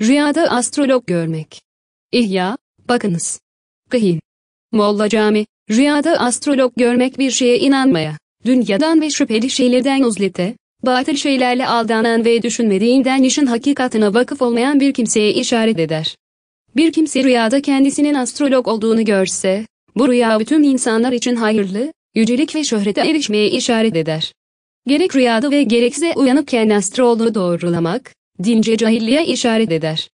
Rüyada astrolog görmek. İhya, bakınız. Kıhin. Molla Cami, rüyada astrolog görmek bir şeye inanmaya, dünyadan ve şüpheli şeylerden uzlete, batıl şeylerle aldanan ve düşünmediğinden işin hakikatına vakıf olmayan bir kimseye işaret eder. Bir kimse rüyada kendisinin astrolog olduğunu görse, bu rüya bütün insanlar için hayırlı, yücelik ve şöhrete erişmeye işaret eder. Gerek rüyada ve gerekse uyanıkken astroloğu doğrulamak, dince cahilliğe işaret eder.